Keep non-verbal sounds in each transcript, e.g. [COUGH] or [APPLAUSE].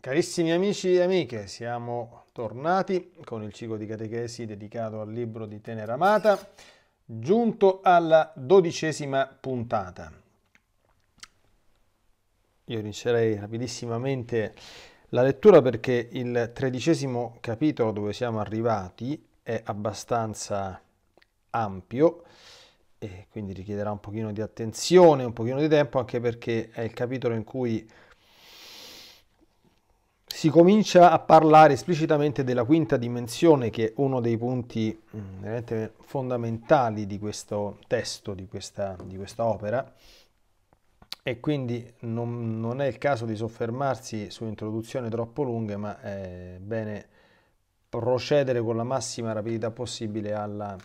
Carissimi amici e amiche, siamo tornati con il ciclo di catechesi dedicato al libro di Tenera Amata, giunto alla dodicesima puntata. Io inizierei rapidissimamente la lettura perché il tredicesimo capitolo dove siamo arrivati è abbastanza ampio e quindi richiederà un pochino di attenzione, un pochino di tempo, anche perché è il capitolo in cui si comincia a parlare esplicitamente della quinta dimensione, che è uno dei punti mm, fondamentali di questo testo, di questa, di questa opera, e quindi non, non, è il caso di soffermarsi su introduzioni troppo lunghe, ma è bene procedere con la massima rapidità possibile alla,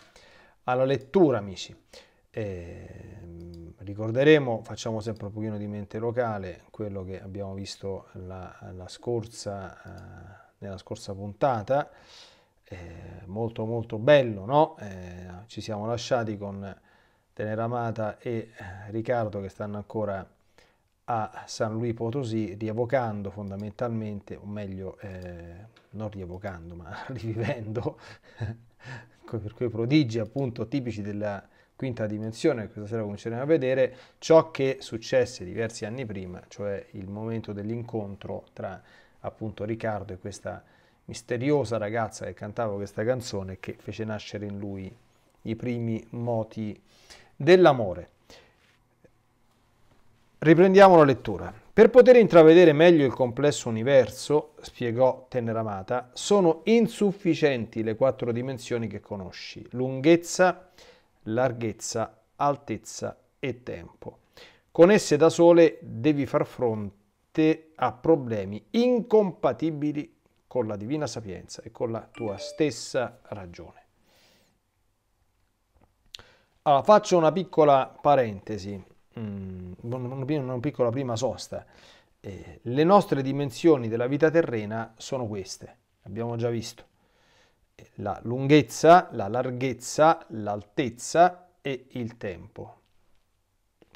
alla lettura, amici. E ehm, ricorderemo, facciamo sempre un pochino di mente locale, quello che abbiamo visto la, la scorsa, eh, nella scorsa puntata, eh, molto molto bello, no? eh, ci siamo lasciati con Teneramata e eh, Riccardo che stanno ancora a San Luis Potosi rievocando fondamentalmente, o meglio, eh, non rievocando, ma [LAUGHS] rivivendo [LAUGHS] per quei prodigi appunto tipici della quinta dimensione, questa sera cominceremo a vedere ciò che successe diversi anni prima, cioè il momento dell'incontro tra appunto Riccardo e questa misteriosa ragazza che cantava questa canzone che fece nascere in lui i primi moti dell'amore. Riprendiamo la lettura. Per poter intravedere meglio il complesso universo, spiegò Teneramata, sono insufficienti le quattro dimensioni che conosci, lunghezza, larghezza, altezza e tempo. Con esse da sole devi far fronte a problemi incompatibili con la divina sapienza e con la tua stessa ragione. Allora, faccio una piccola parentesi, mm, una piccola prima sosta. Eh, le nostre dimensioni della vita terrena sono queste, abbiamo già visto la lunghezza, la larghezza, l'altezza e il tempo.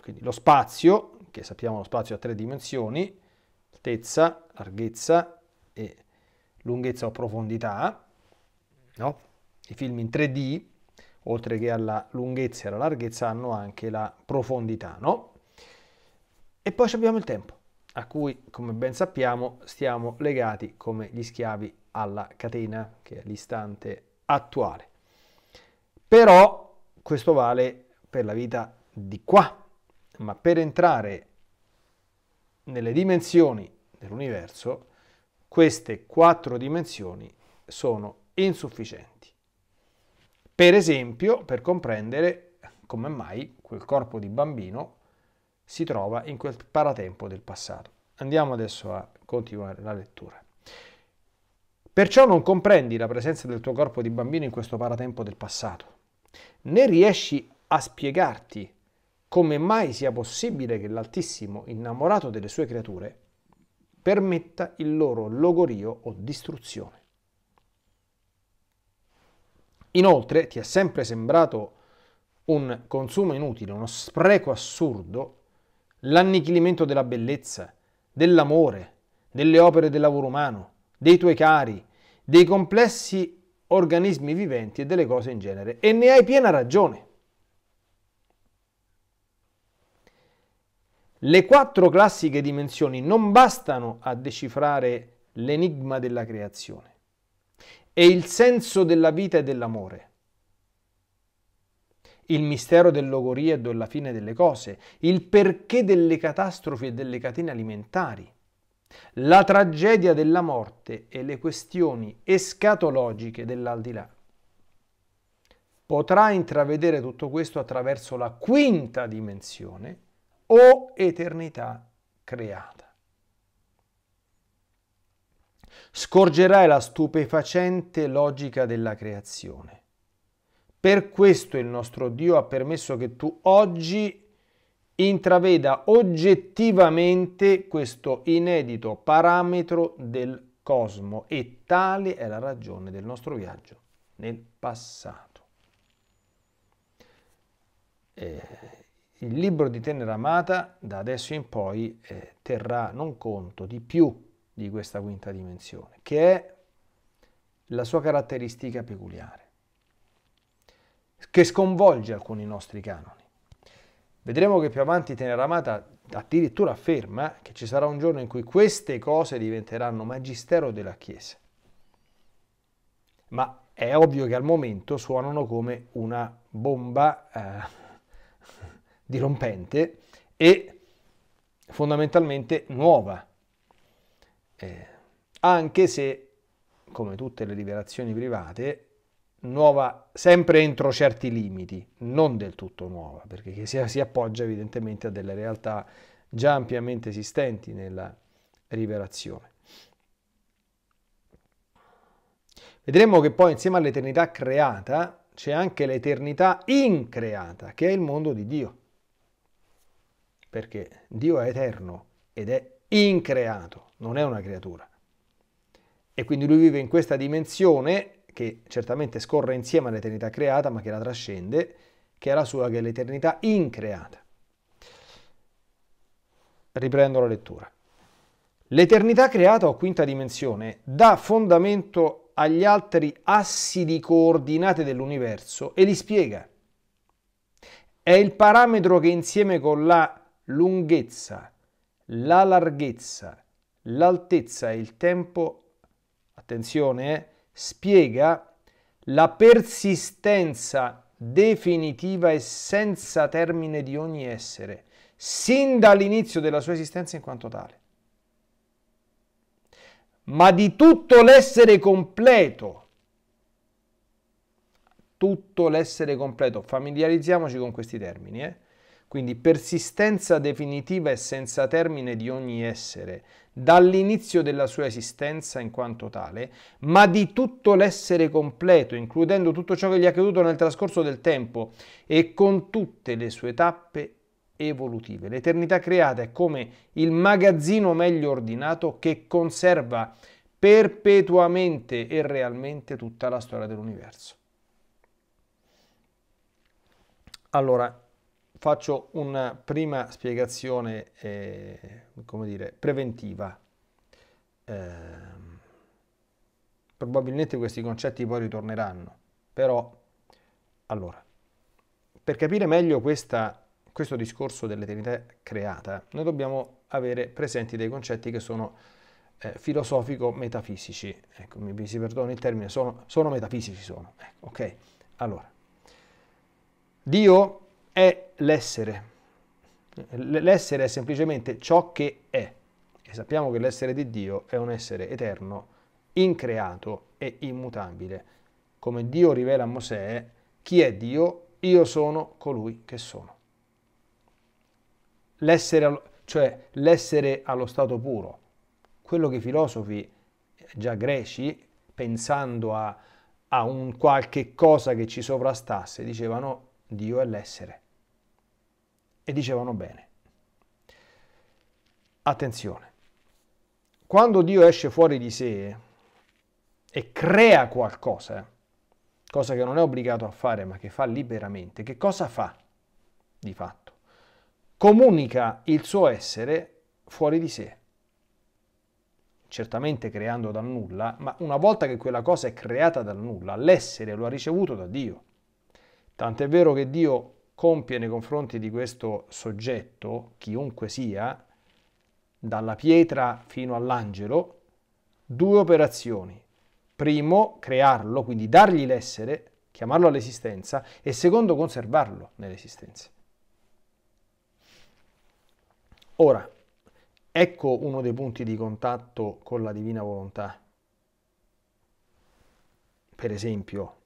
Quindi lo spazio, che sappiamo lo spazio ha tre dimensioni, altezza, larghezza e lunghezza o profondità, no? I film in 3D, oltre che alla lunghezza e alla larghezza, hanno anche la profondità, no? E poi abbiamo il tempo a cui, come ben sappiamo, stiamo legati come gli schiavi alla catena, che è l'istante attuale. Però questo vale per la vita di qua, ma per entrare nelle dimensioni dell'universo, queste quattro dimensioni sono insufficienti. Per esempio, per comprendere come mai quel corpo di bambino si trova in quel paratempo del passato. Andiamo adesso a continuare la lettura. Perciò non comprendi la presenza del tuo corpo di bambino in questo paratempo del passato, né riesci a spiegarti come mai sia possibile che l'Altissimo, innamorato delle sue creature, permetta il loro logorio o distruzione. Inoltre ti è sempre sembrato un consumo inutile, uno spreco assurdo l'annichilimento della bellezza, dell'amore, delle opere del lavoro umano, dei tuoi cari, dei complessi organismi viventi e delle cose in genere. E ne hai piena ragione. Le quattro classiche dimensioni non bastano a decifrare l'enigma della creazione e il senso della vita e dell'amore il mistero del logoriedo e la fine delle cose, il perché delle catastrofi e delle catene alimentari, la tragedia della morte e le questioni escatologiche dell'aldilà. Potrà intravedere tutto questo attraverso la quinta dimensione o eternità creata. Scorgerai la stupefacente logica della creazione per questo il nostro Dio ha permesso che tu oggi intraveda oggettivamente questo inedito parametro del cosmo e tale è la ragione del nostro viaggio nel passato. Eh, il libro di Tenera Amata da adesso in poi eh, terrà non conto di più di questa quinta dimensione, che è la sua caratteristica peculiare che sconvolge alcuni nostri canoni. Vedremo che più avanti Tenera Amata addirittura afferma che ci sarà un giorno in cui queste cose diventeranno magistero della Chiesa. Ma è ovvio che al momento suonano come una bomba eh, [LAUGHS] dirompente e fondamentalmente nuova. Eh, anche se, come tutte le rivelazioni private, nuova sempre entro certi limiti, non del tutto nuova, perché si, si appoggia evidentemente a delle realtà già ampiamente esistenti nella rivelazione. Vedremo che poi insieme all'eternità creata c'è anche l'eternità increata, che è il mondo di Dio. Perché Dio è eterno ed è increato, non è una creatura. E quindi lui vive in questa dimensione che certamente scorre insieme all'eternità creata, ma che la trascende, che è la sua che è l'eternità increata. Riprendo la lettura. L'eternità creata o quinta dimensione dà fondamento agli altri assi di coordinate dell'universo e li spiega. È il parametro che insieme con la lunghezza, la larghezza, l'altezza e il tempo, attenzione, eh, spiega la persistenza definitiva e senza termine di ogni essere, sin dall'inizio della sua esistenza in quanto tale, ma di tutto l'essere completo. Tutto l'essere completo. Familiarizziamoci con questi termini. Eh? quindi persistenza definitiva e senza termine di ogni essere, dall'inizio della sua esistenza in quanto tale, ma di tutto l'essere completo, includendo tutto ciò che gli è accaduto nel trascorso del tempo e con tutte le sue tappe evolutive. L'eternità creata è come il magazzino meglio ordinato che conserva perpetuamente e realmente tutta la storia dell'universo. Allora, faccio una prima spiegazione, eh, come dire, preventiva. Eh, probabilmente questi concetti poi ritorneranno, però, allora, per capire meglio questa, questo discorso dell'eternità creata, noi dobbiamo avere presenti dei concetti che sono eh, filosofico-metafisici. Ecco, mi si perdoni il termine, sono, sono metafisici, sono. Ecco, ok, allora. Dio è l'essere. L'essere è semplicemente ciò che è e sappiamo che l'essere di Dio è un essere eterno, increato e immutabile. Come Dio rivela a Mosè, chi è Dio? Io sono colui che sono. L'essere, cioè l'essere allo stato puro, quello che i filosofi già greci, pensando a, a un qualche cosa che ci sovrastasse, dicevano Dio è l'essere e dicevano bene. Attenzione, quando Dio esce fuori di sé e crea qualcosa, cosa che non è obbligato a fare ma che fa liberamente, che cosa fa di fatto? Comunica il suo essere fuori di sé, certamente creando dal nulla, ma una volta che quella cosa è creata dal nulla, l'essere lo ha ricevuto da Dio. Tant'è vero che Dio compie nei confronti di questo soggetto, chiunque sia, dalla pietra fino all'angelo, due operazioni. Primo, crearlo, quindi dargli l'essere, chiamarlo all'esistenza, e secondo, conservarlo nell'esistenza. Ora, ecco uno dei punti di contatto con la divina volontà. Per esempio,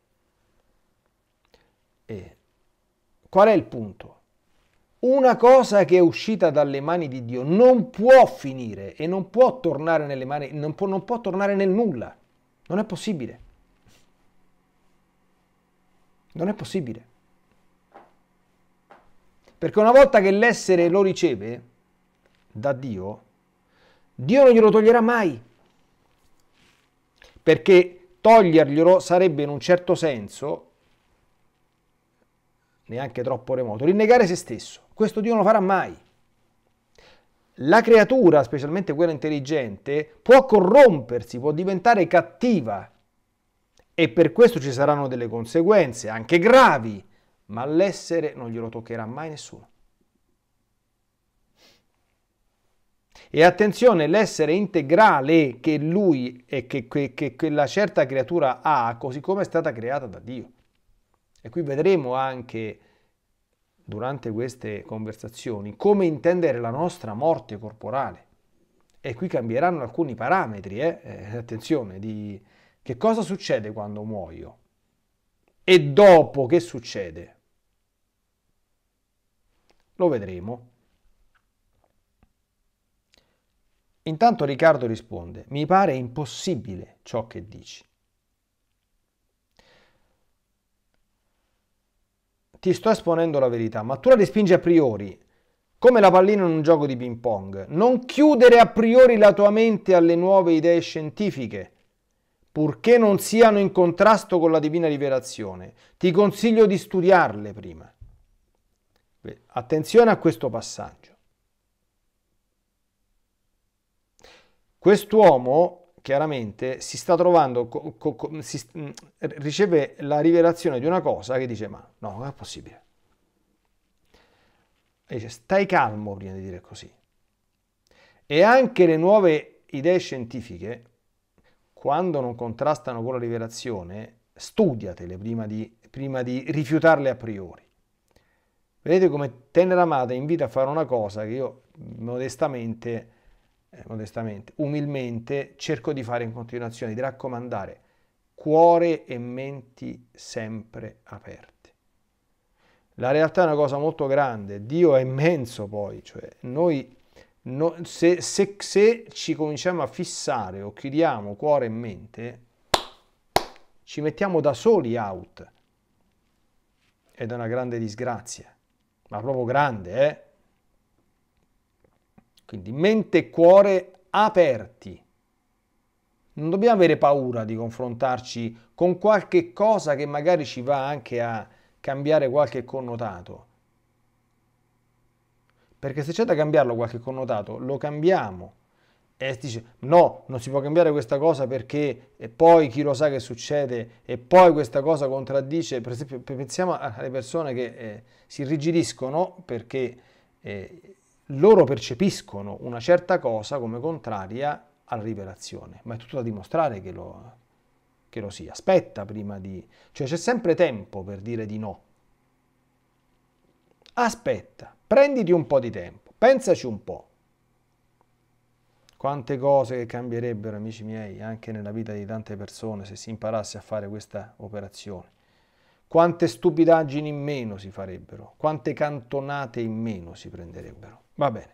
eh, Qual è il punto? Una cosa che è uscita dalle mani di Dio non può finire e non può tornare nelle mani, non può, non può tornare nel nulla. Non è possibile. Non è possibile. Perché una volta che l'essere lo riceve da Dio, Dio non glielo toglierà mai. Perché toglierglielo sarebbe in un certo senso neanche troppo remoto, rinnegare se stesso. Questo Dio non lo farà mai. La creatura, specialmente quella intelligente, può corrompersi, può diventare cattiva e per questo ci saranno delle conseguenze, anche gravi, ma l'essere non glielo toccherà mai nessuno. E attenzione, l'essere integrale che lui e che, che, che quella certa creatura ha, così come è stata creata da Dio. E qui vedremo anche durante queste conversazioni come intendere la nostra morte corporale. E qui cambieranno alcuni parametri, eh? Eh, attenzione, di che cosa succede quando muoio e dopo che succede. Lo vedremo. Intanto Riccardo risponde, mi pare impossibile ciò che dici. ti sto esponendo la verità, ma tu la respingi a priori, come la pallina in un gioco di ping pong. Non chiudere a priori la tua mente alle nuove idee scientifiche, purché non siano in contrasto con la divina rivelazione. Ti consiglio di studiarle prima. Attenzione a questo passaggio. Quest'uomo chiaramente si sta trovando, co, co, co, si, mm, riceve la rivelazione di una cosa che dice ma no, non è possibile. E dice stai calmo prima di dire così. E anche le nuove idee scientifiche, quando non contrastano con la rivelazione, studiatele prima di, prima di rifiutarle a priori. Vedete come tenera amata invita a fare una cosa che io modestamente eh, modestamente, umilmente, cerco di fare in continuazione, di raccomandare cuore e menti sempre aperte. La realtà è una cosa molto grande, Dio è immenso poi, cioè noi no, se, se, se ci cominciamo a fissare o chiudiamo cuore e mente, ci mettiamo da soli out ed è una grande disgrazia, ma proprio grande, eh? Quindi mente e cuore aperti. Non dobbiamo avere paura di confrontarci con qualche cosa che magari ci va anche a cambiare qualche connotato. Perché se c'è da cambiarlo qualche connotato, lo cambiamo. E si dice no, non si può cambiare questa cosa perché e poi chi lo sa che succede e poi questa cosa contraddice, per esempio pensiamo alle persone che eh, si irrigidiscono perché eh, loro percepiscono una certa cosa come contraria alla rivelazione, ma è tutto da dimostrare che lo, che lo sia. Aspetta prima di... cioè c'è sempre tempo per dire di no. Aspetta, prenditi un po' di tempo, pensaci un po'. Quante cose che cambierebbero, amici miei, anche nella vita di tante persone se si imparasse a fare questa operazione. Quante stupidaggini in meno si farebbero, quante cantonate in meno si prenderebbero. Va bene.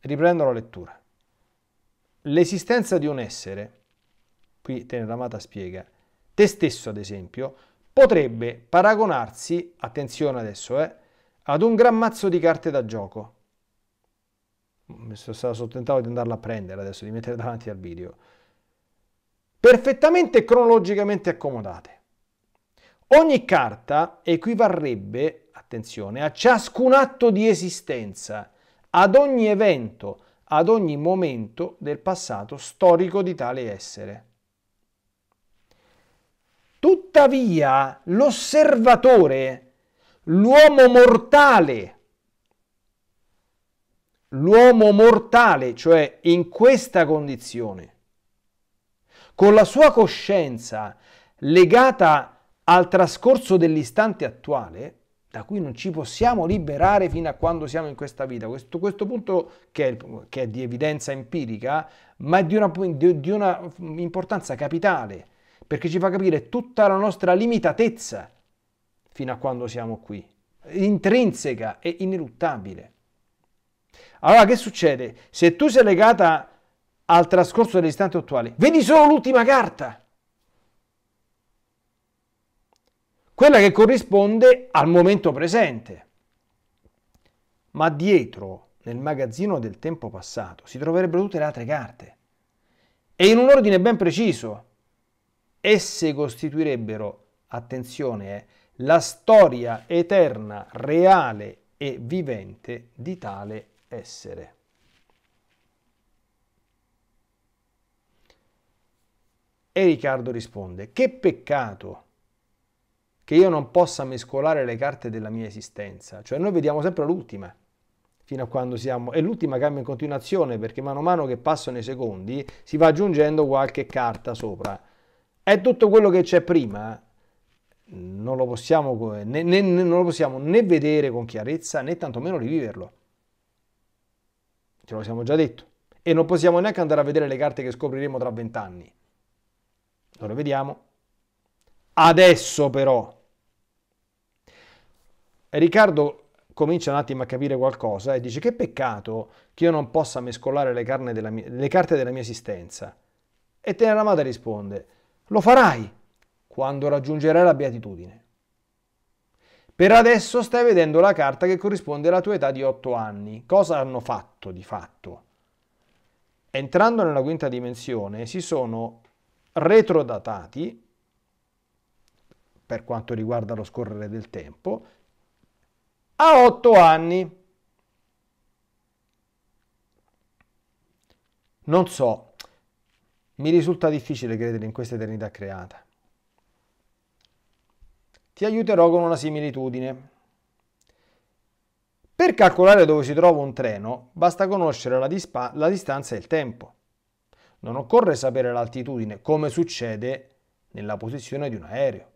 Riprendo la lettura. L'esistenza di un essere, qui Teneramata spiega, te stesso ad esempio, potrebbe paragonarsi, attenzione adesso, eh, ad un gran mazzo di carte da gioco. Mi sono stato sottentato di andarla a prendere adesso, di mettere davanti al video. Perfettamente cronologicamente accomodate. Ogni carta equivarrebbe, attenzione, a ciascun atto di esistenza, ad ogni evento, ad ogni momento del passato storico di tale essere. Tuttavia, l'osservatore, l'uomo mortale, l'uomo mortale, cioè in questa condizione, con la sua coscienza legata a al trascorso dell'istante attuale, da cui non ci possiamo liberare fino a quando siamo in questa vita. Questo, questo punto che è, che è, di evidenza empirica, ma è di una, di, di una importanza capitale, perché ci fa capire tutta la nostra limitatezza fino a quando siamo qui, intrinseca e ineluttabile. Allora che succede? Se tu sei legata al trascorso dell'istante attuale, vedi solo l'ultima carta. quella che corrisponde al momento presente. Ma dietro, nel magazzino del tempo passato, si troverebbero tutte le altre carte. E in un ordine ben preciso. Esse costituirebbero, attenzione, eh, la storia eterna, reale e vivente di tale essere. E Riccardo risponde, che peccato! che io non possa mescolare le carte della mia esistenza. Cioè noi vediamo sempre l'ultima, fino a quando siamo... E l'ultima cambia in continuazione, perché mano a mano che passano i secondi si va aggiungendo qualche carta sopra. È tutto quello che c'è prima non lo possiamo né, né, né, non lo possiamo né vedere con chiarezza, né tantomeno riviverlo. Ce lo siamo già detto. E non possiamo neanche andare a vedere le carte che scopriremo tra vent'anni. Non le vediamo. Adesso però Riccardo comincia un attimo a capire qualcosa e dice che peccato che io non possa mescolare le, mia, le carte della mia esistenza. E Teneramata risponde, lo farai quando raggiungerai la beatitudine. Per adesso stai vedendo la carta che corrisponde alla tua età di 8 anni. Cosa hanno fatto di fatto? Entrando nella quinta dimensione si sono retrodatati, per quanto riguarda lo scorrere del tempo, a 8 anni. Non so, mi risulta difficile credere in questa eternità creata. Ti aiuterò con una similitudine. Per calcolare dove si trova un treno basta conoscere la, dispa- la distanza e il tempo. Non occorre sapere l'altitudine, come succede nella posizione di un aereo.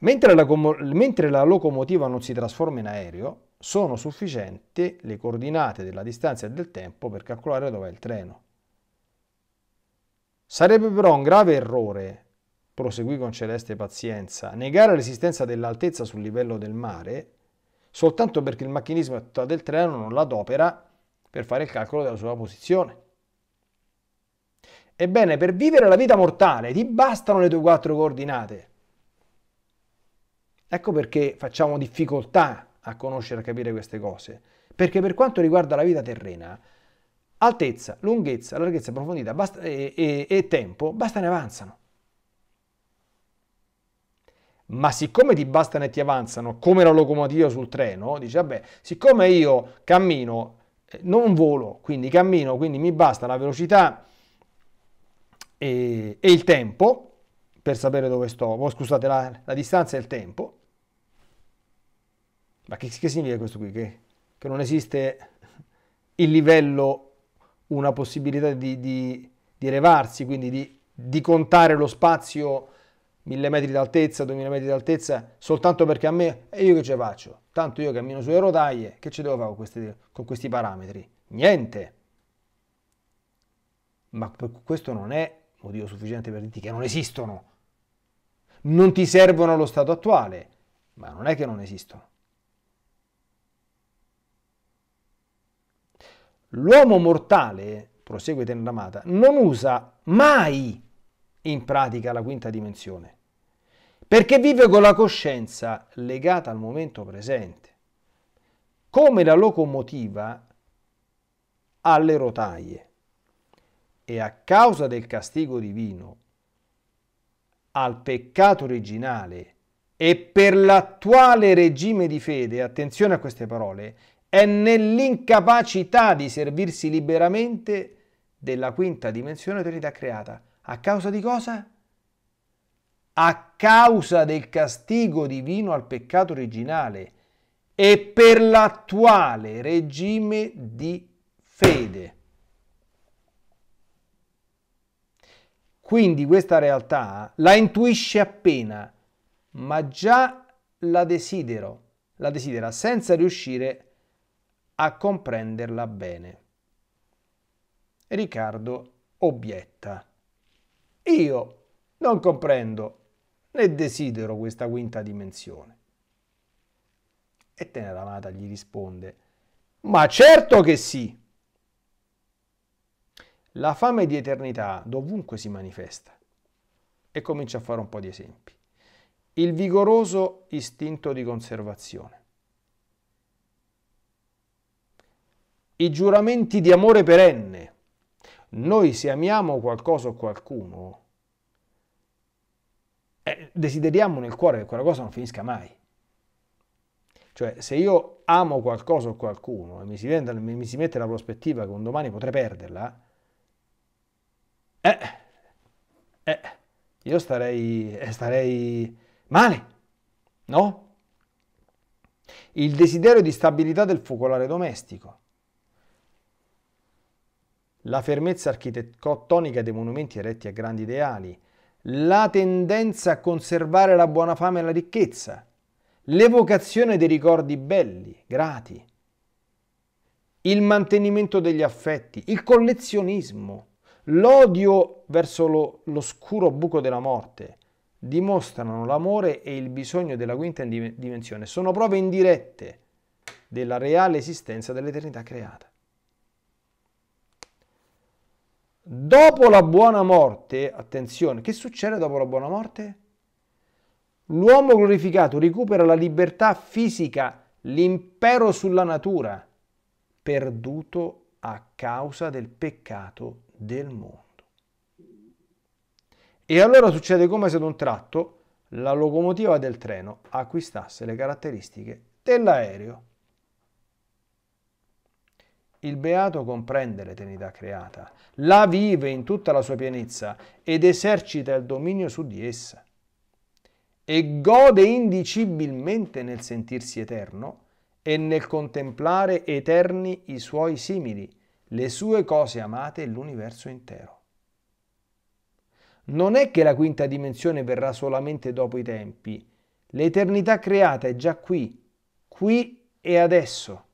Mentre la, mentre la, locomotiva non si trasforma in aereo, sono sufficienti le coordinate della distanza e del tempo per calcolare dove è il treno. Sarebbe però un grave errore, proseguì con celeste pazienza, negare l'esistenza dell'altezza sul livello del mare soltanto perché il macchinismo del treno non l'adopera per fare il calcolo della sua posizione. Ebbene, per vivere la vita mortale ti bastano le tue quattro coordinate. Ecco perché facciamo difficoltà a conoscere e a capire queste cose. Perché per quanto riguarda la vita terrena, altezza, lunghezza, larghezza, profondità basta, e, e, e tempo, basta ne avanzano. Ma siccome ti bastano e ti avanzano come la locomotiva sul treno, dici vabbè, siccome io cammino, eh, non volo, quindi cammino, quindi mi basta la velocità e, e il tempo per sapere dove sto, oh, scusate la, la distanza e il tempo, ma che, che significa questo qui? Che, che, non esiste il livello, una possibilità di, di, di elevarsi, quindi di, di contare lo spazio 1000 metri d'altezza, 2000 metri d'altezza, soltanto perché a me, e io che ce faccio? Tanto io cammino sulle rotaie, che ce devo fare con questi, con questi parametri? Niente! Ma questo non è motivo sufficiente per dirti che non esistono. Non ti servono allo stato attuale, ma non è che non esistono. L'uomo mortale, prosegue Tenramata, non usa mai in pratica la quinta dimensione, perché vive con la coscienza legata al momento presente, come la locomotiva alle rotaie. E a causa del castigo divino al peccato originale e per l'attuale regime di fede, attenzione a queste parole, è nell'incapacità di servirsi liberamente della quinta dimensione dell'unità creata. A causa di cosa? A causa del castigo divino al peccato originale e per l'attuale regime di fede. Quindi questa realtà la intuisce appena, ma già la desidero, la desidera senza riuscire a a comprenderla bene. Riccardo obietta. Io non comprendo né desidero questa quinta dimensione. E Teneramata gli risponde, ma certo che sì! La fame di eternità dovunque si manifesta. E comincia a fare un po' di esempi. Il vigoroso istinto di conservazione. i giuramenti di amore perenne. Noi se amiamo qualcosa o qualcuno, eh, desideriamo nel cuore che quella cosa non finisca mai. Cioè, se io amo qualcosa o qualcuno e mi si, vende, mi si mette la prospettiva che un domani potrei perderla, eh, eh, io starei, eh, starei male, no? Il desiderio di stabilità del focolare domestico la fermezza architettonica dei monumenti eretti a grandi ideali, la tendenza a conservare la buona fame e la ricchezza, l'evocazione dei ricordi belli, grati, il mantenimento degli affetti, il collezionismo, l'odio verso lo, l'oscuro buco della morte, dimostrano l'amore e il bisogno della quinta dimensione, sono prove indirette della reale esistenza dell'eternità creata. Dopo la buona morte, attenzione, che succede dopo la buona morte? L'uomo glorificato recupera la libertà fisica, l'impero sulla natura, perduto a causa del peccato del mondo. E allora succede come se ad un tratto la locomotiva del treno acquistasse le caratteristiche dell'aereo. Il beato comprende l'eternità creata, la vive in tutta la sua pienezza ed esercita il dominio su di essa e gode indicibilmente nel sentirsi eterno e nel contemplare eterni i suoi simili, le sue cose amate e l'universo intero. Non è che la quinta dimensione verrà solamente dopo i tempi, l'eternità creata è già qui, qui e adesso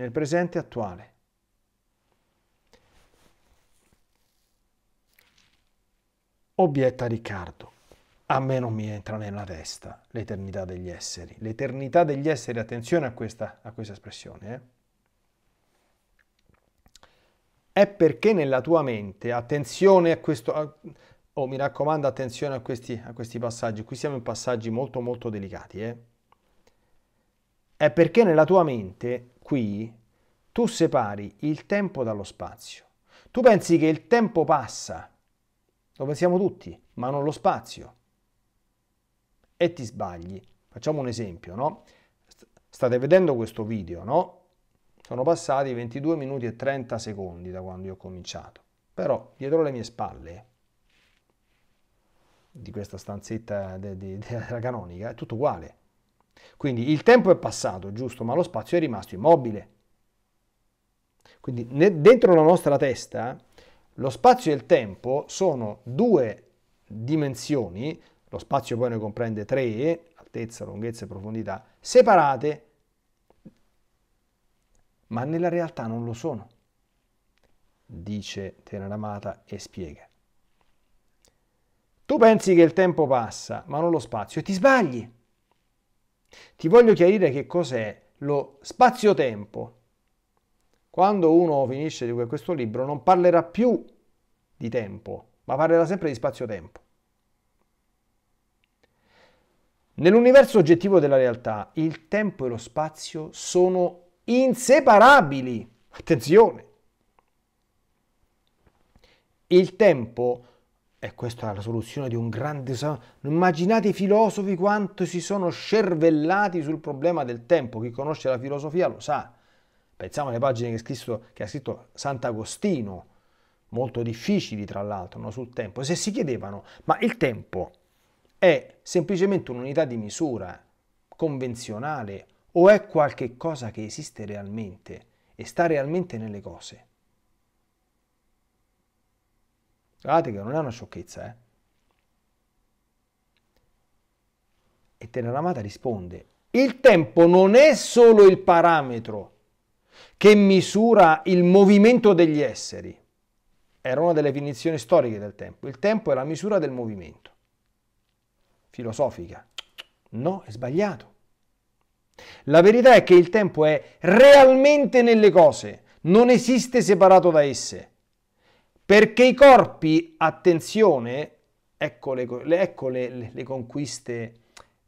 nel presente attuale. Obietta Riccardo, a me non mi entra nella testa l'eternità degli esseri. L'eternità degli esseri, attenzione a questa, a questa espressione, eh? è perché nella tua mente, attenzione a questo, a, oh, mi raccomando attenzione a questi, a questi passaggi, qui siamo in passaggi molto molto delicati, eh? è perché nella tua mente, qui, tu separi il tempo dallo spazio. Tu pensi che il tempo passa, lo pensiamo tutti, ma non lo spazio. E ti sbagli. Facciamo un esempio, no? State vedendo questo video, no? Sono passati 22 minuti e 30 secondi da quando io ho cominciato. Però dietro le mie spalle, di questa stanzetta della [LAUGHS] canonica, è tutto uguale. Quindi il tempo è passato, giusto, ma lo spazio è rimasto immobile. Quindi dentro la nostra testa lo spazio e il tempo sono due dimensioni, lo spazio poi ne comprende tre, altezza, lunghezza e profondità, separate, ma nella realtà non lo sono, dice Teneramata e spiega. Tu pensi che il tempo passa, ma non lo spazio, e ti sbagli. Ti voglio chiarire che cos'è lo spazio-tempo. Quando uno finisce questo libro non parlerà più di tempo, ma parlerà sempre di spazio-tempo. Nell'universo oggettivo della realtà, il tempo e lo spazio sono inseparabili. Attenzione! Il tempo e questa è la soluzione di un grande... Immaginate i filosofi quanto si sono scervellati sul problema del tempo. Chi conosce la filosofia lo sa. Pensiamo alle pagine che, scritto, che ha scritto Sant'Agostino, molto difficili tra l'altro, no? sul tempo. Se si chiedevano, ma il tempo è semplicemente un'unità di misura convenzionale o è qualcosa che esiste realmente e sta realmente nelle cose? Guardate che non è una sciocchezza, eh. E Teneramata risponde, il tempo non è solo il parametro che misura il movimento degli esseri. Era una delle definizioni storiche del tempo. Il tempo è la misura del movimento. Filosofica. No, è sbagliato. La verità è che il tempo è realmente nelle cose, non esiste separato da esse. Perché i corpi, attenzione, ecco, le, ecco le, le conquiste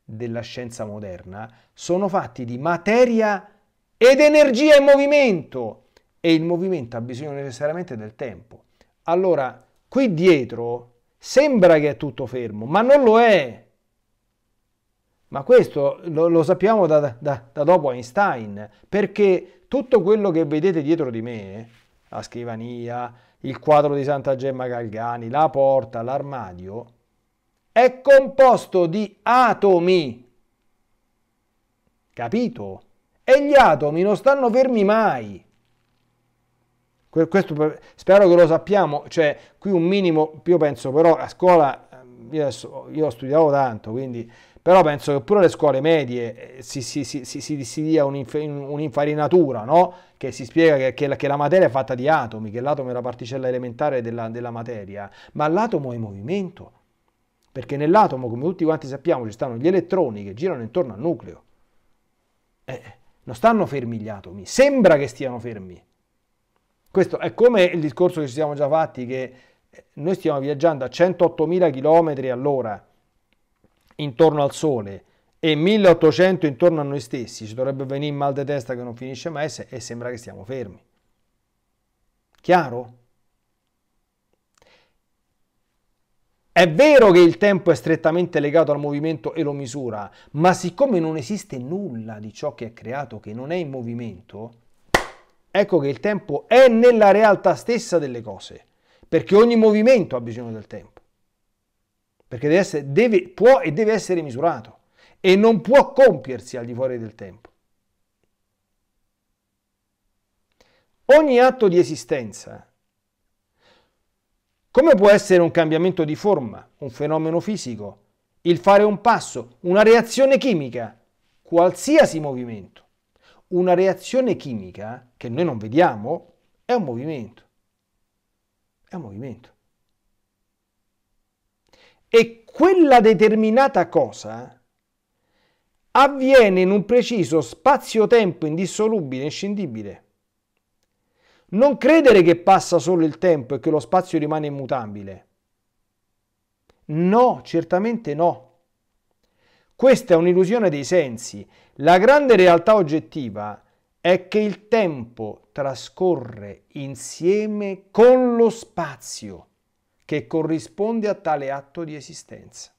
della scienza moderna, sono fatti di materia ed energia in movimento e il movimento ha bisogno necessariamente del tempo. Allora, qui dietro sembra che è tutto fermo, ma non lo è. Ma questo lo, lo sappiamo da, da, da, dopo Einstein, perché tutto quello che vedete dietro di me, la scrivania, il quadro di Santa Gemma Galgani, la porta, l'armadio, è composto di atomi. Capito? E gli atomi non stanno fermi mai. Questo spero che lo sappiamo, cioè qui un minimo, io penso però a scuola, ehm, io, adesso, io studiavo tanto, quindi però penso che pure le scuole medie eh, si, si, si, si dia un'infarinatura, no? che si spiega che, che, la, che, la, materia è fatta di atomi, che l'atomo è la particella elementare della, della materia, ma l'atomo è movimento, perché nell'atomo, come tutti quanti sappiamo, ci stanno gli elettroni che girano intorno al nucleo. Eh, non stanno fermi gli atomi, sembra che stiano fermi. Questo è come il discorso che ci siamo già fatti, che eh, noi stiamo viaggiando a 108.000 km all'ora intorno al Sole e 1800 intorno a noi stessi, ci dovrebbe venire mal di testa che non finisce mai e sembra che stiamo fermi. Chiaro? È vero che il tempo è strettamente legato al movimento e lo misura, ma siccome non esiste nulla di ciò che è creato che non è in movimento, ecco che il tempo è nella realtà stessa delle cose, perché ogni movimento ha bisogno del tempo perché deve essere, deve, può e deve essere misurato e non può compiersi al di fuori del tempo. Ogni atto di esistenza, come può essere un cambiamento di forma, un fenomeno fisico, il fare un passo, una reazione chimica, qualsiasi movimento, una reazione chimica che noi non vediamo è un movimento. È un movimento e quella determinata cosa avviene in un preciso spazio-tempo indissolubile, inscindibile. Non credere che passa solo il tempo e che lo spazio rimane immutabile. No, certamente no. Questa è un'illusione dei sensi. La grande realtà oggettiva è che il tempo trascorre insieme con lo spazio che corrisponde a tale atto di esistenza.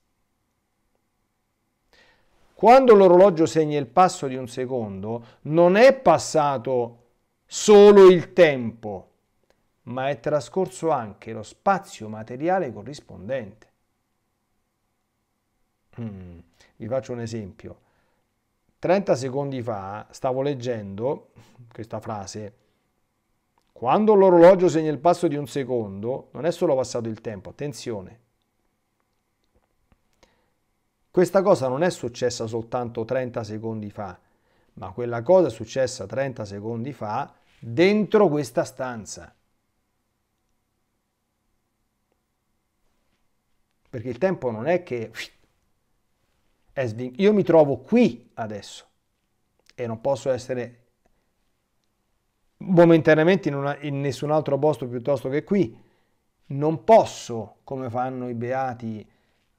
Quando l'orologio segna il passo di un secondo, non è passato solo il tempo, ma è trascorso anche lo spazio materiale corrispondente. Mm, vi faccio un esempio. 30 secondi fa stavo leggendo questa frase quando l'orologio segna il passo di un secondo, non è solo passato il tempo, attenzione. Questa cosa non è successa soltanto 30 secondi fa, ma quella cosa è successa 30 secondi fa dentro questa stanza. Perché il tempo non è che io mi trovo qui adesso e non posso essere momentaneamente in, una, in nessun altro posto piuttosto che qui. Non posso, come fanno i beati,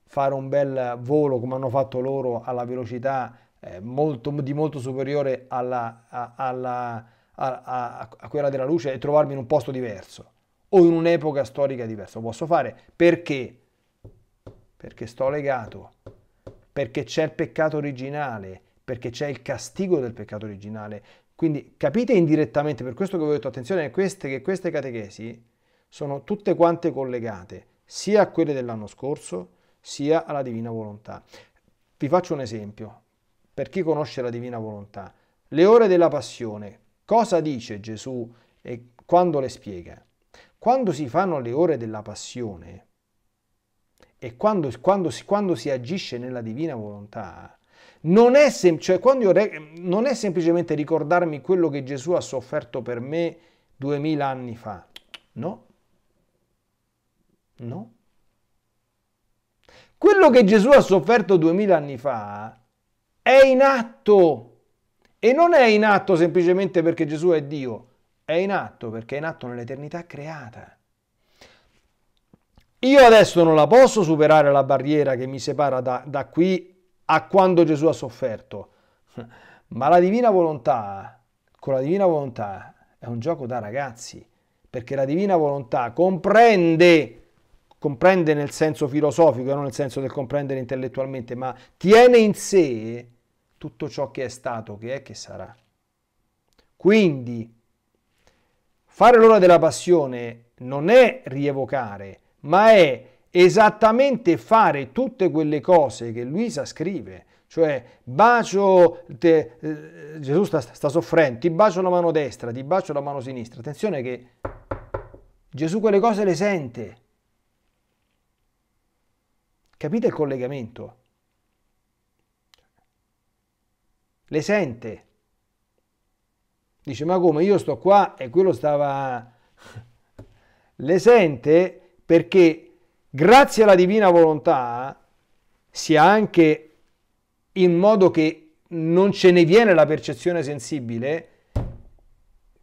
fare un bel volo come hanno fatto loro alla velocità eh, molto, di molto superiore alla, a, alla, a, a, quella della luce e trovarmi in un posto diverso o in un'epoca storica diversa. Lo posso fare perché? Perché sto legato, perché c'è il peccato originale, perché c'è il castigo del peccato originale, quindi capite indirettamente, per questo che vi ho detto, attenzione, queste, che queste catechesi sono tutte quante collegate, sia a quelle dell'anno scorso, sia alla divina volontà. Vi faccio un esempio, per chi conosce la divina volontà. Le ore della passione, cosa dice Gesù e quando le spiega? Quando si fanno le ore della passione e quando, quando, quando si agisce nella divina volontà, non è, sem- cioè, re- non è semplicemente ricordarmi quello che Gesù ha sofferto per me duemila anni fa. No. No. Quello che Gesù ha sofferto duemila anni fa è in atto. E non è in atto semplicemente perché Gesù è Dio, è in atto perché è in atto nell'eternità creata. Io adesso non la posso superare la barriera che mi separa da, da qui a quando Gesù ha sofferto. Ma la divina volontà, con la divina volontà, è un gioco da ragazzi, perché la divina volontà comprende, comprende nel senso filosofico, non nel senso del comprendere intellettualmente, ma tiene in sé tutto ciò che è stato, che è, che sarà. Quindi, fare l'ora della passione non è rievocare, ma è esattamente fare tutte quelle cose che Luisa scrive, cioè bacio, te, eh, Gesù sta, sta soffrendo, ti bacio la mano destra, ti bacio la mano sinistra, attenzione che Gesù quelle cose le sente. Capite il collegamento? Le sente. Dice, ma come? Io sto qua e quello stava... [LAUGHS] Le sente perché grazie alla divina volontà, sia anche in modo che non ce ne viene la percezione sensibile,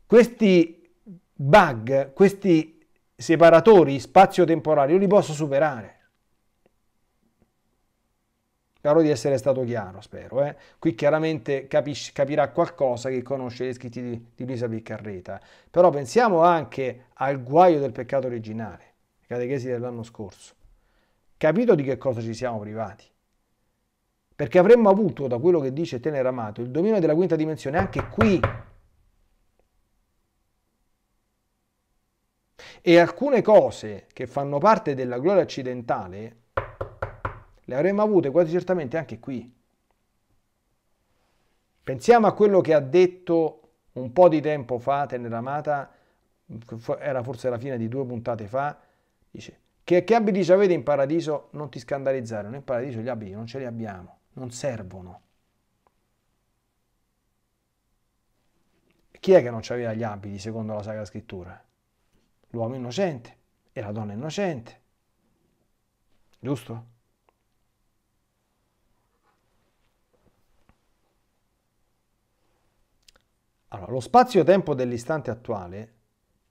questi bug, questi separatori spazio-temporali, io li posso superare. Spero di essere stato chiaro, spero. Eh? Qui chiaramente capisci, capirà qualcosa chi conosce gli scritti di, di Luisa Piccarreta. Però pensiamo anche al guaio del peccato originale catechesi dell'anno scorso, capito di che cosa ci siamo privati. Perché avremmo avuto, da quello che dice Tenere Amato, il dominio della quinta dimensione anche qui. E alcune cose che fanno parte della gloria occidentale le avremmo avute quasi certamente anche qui. Pensiamo a quello che ha detto un po' di tempo fa Tenere Amata, era forse la fine di due puntate fa, Dice, che, che abiti ci avete in paradiso? Non ti scandalizzare, nel paradiso gli abiti non ce li abbiamo, non servono. Chi è che non aveva gli abiti secondo la Sacra Scrittura? L'uomo innocente e la donna innocente. Giusto? Allora, lo spazio-tempo dell'istante attuale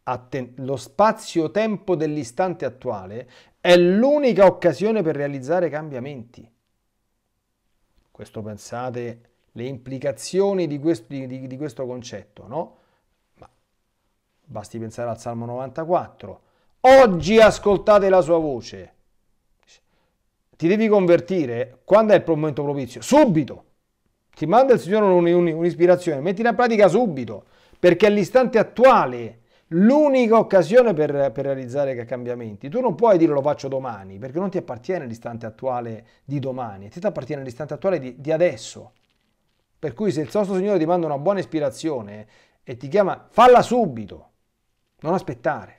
Atten- lo spazio-tempo dell'istante attuale è l'unica occasione per realizzare cambiamenti. Questo pensate le implicazioni di questo, di, di questo concetto, no? Ma basti pensare al Salmo 94. Oggi ascoltate la sua voce. Ti devi convertire quando è il momento propizio? Subito. Ti manda il Signore un'ispirazione, mettila in pratica subito, perché è l'istante attuale l'unica occasione per, per, realizzare cambiamenti. Tu non puoi dire lo faccio domani, perché non ti appartiene l'istante attuale di domani, ti appartiene l'istante attuale di, di adesso. Per cui se il nostro Signore ti manda una buona ispirazione e ti chiama, falla subito, non aspettare.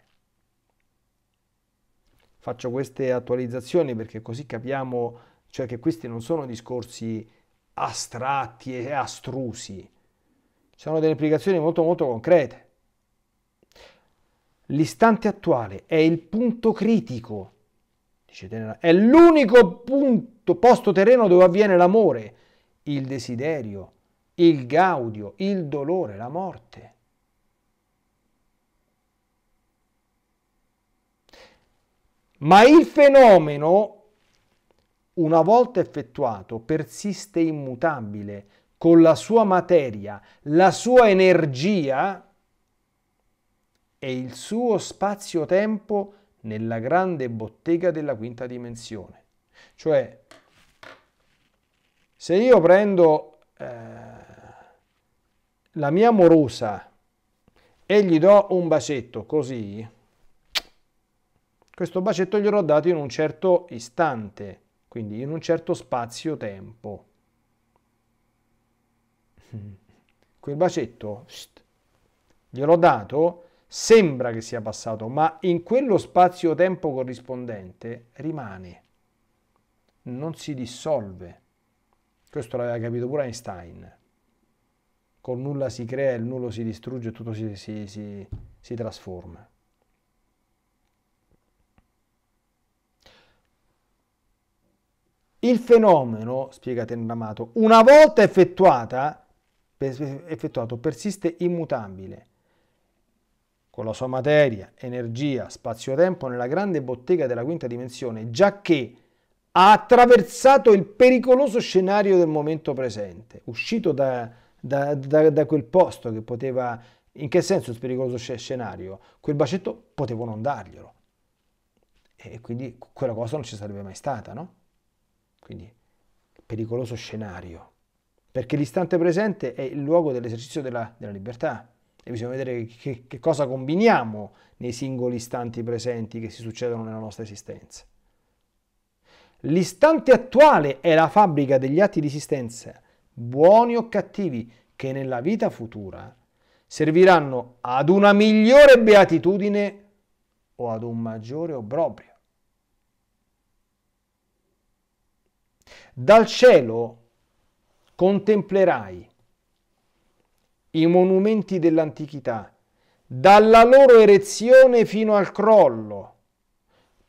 Faccio queste attualizzazioni perché così capiamo cioè che questi non sono discorsi astratti e astrusi, sono delle implicazioni molto molto concrete. L'istante attuale è il punto critico, dice Tenera, è l'unico punto, posto terreno dove avviene l'amore, il desiderio, il gaudio, il dolore, la morte. Ma il fenomeno, una volta effettuato, persiste immutabile con la sua materia, la sua energia, e il suo spazio-tempo nella grande bottega della quinta dimensione. Cioè, se io prendo eh, la mia amorosa e gli do un bacetto così, questo bacetto gliel'ho dato in un certo istante, quindi in un certo spazio-tempo. Quel bacetto gliel'ho dato sembra che sia passato, ma in quello spazio-tempo corrispondente rimane, non si dissolve. Questo l'aveva capito pure Einstein. Col nulla si crea, il nullo si distrugge, tutto si, si, si, si trasforma. Il fenomeno, spiega Tenramato, una volta effettuata, effettuato persiste immutabile con la sua materia, energia, spazio-tempo nella grande bottega della quinta dimensione, giacché ha attraversato il pericoloso scenario del momento presente, uscito da, da, da, da quel posto che poteva... In che senso il pericoloso scenario? Quel bacetto potevo non darglielo. E quindi quella cosa non ci sarebbe mai stata, no? Quindi pericoloso scenario, perché l'istante presente è il luogo dell'esercizio della, della libertà e bisogna vedere che, che cosa combiniamo nei singoli istanti presenti che si succedono nella nostra esistenza. L'istante attuale è la fabbrica degli atti di esistenza, buoni o cattivi, che nella vita futura serviranno ad una migliore beatitudine o ad un maggiore obbrobrio. Dal cielo contemplerai i monumenti dell'antichità, dalla loro erezione fino al crollo,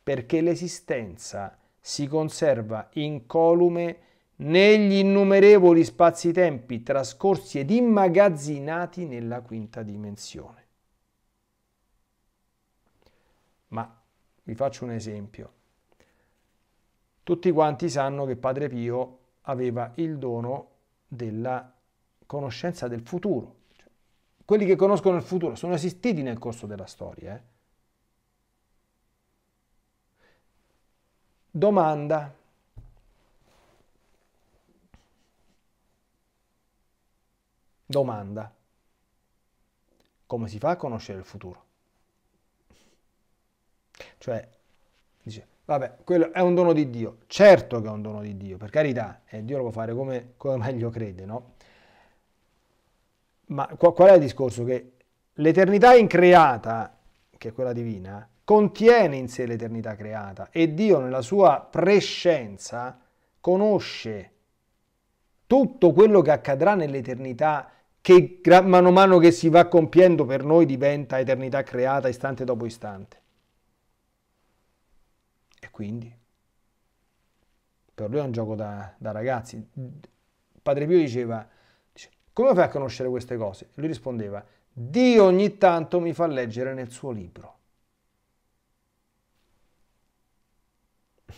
perché l'esistenza si conserva incolume negli innumerevoli spazi-tempi trascorsi ed immagazzinati nella quinta dimensione. Ma vi faccio un esempio. Tutti quanti sanno che Padre Pio aveva il dono della conoscenza del futuro. Cioè, quelli che conoscono il futuro sono esistiti nel corso della storia. Eh? Domanda. Domanda. Come si fa a conoscere il futuro? Cioè, dice, vabbè, quello è un dono di Dio. Certo che è un dono di Dio, per carità, e Dio lo può fare come, come meglio crede, no? Ma qual, qual è il discorso? Che l'eternità increata, che è quella divina, contiene in sé l'eternità creata e Dio nella sua prescienza conosce tutto quello che accadrà nell'eternità che mano a mano che si va compiendo per noi diventa eternità creata istante dopo istante. E quindi per lui è un gioco da, da ragazzi. Padre Pio diceva come fai a conoscere queste cose? Lui rispondeva, Dio ogni tanto mi fa leggere nel suo libro. [LAUGHS]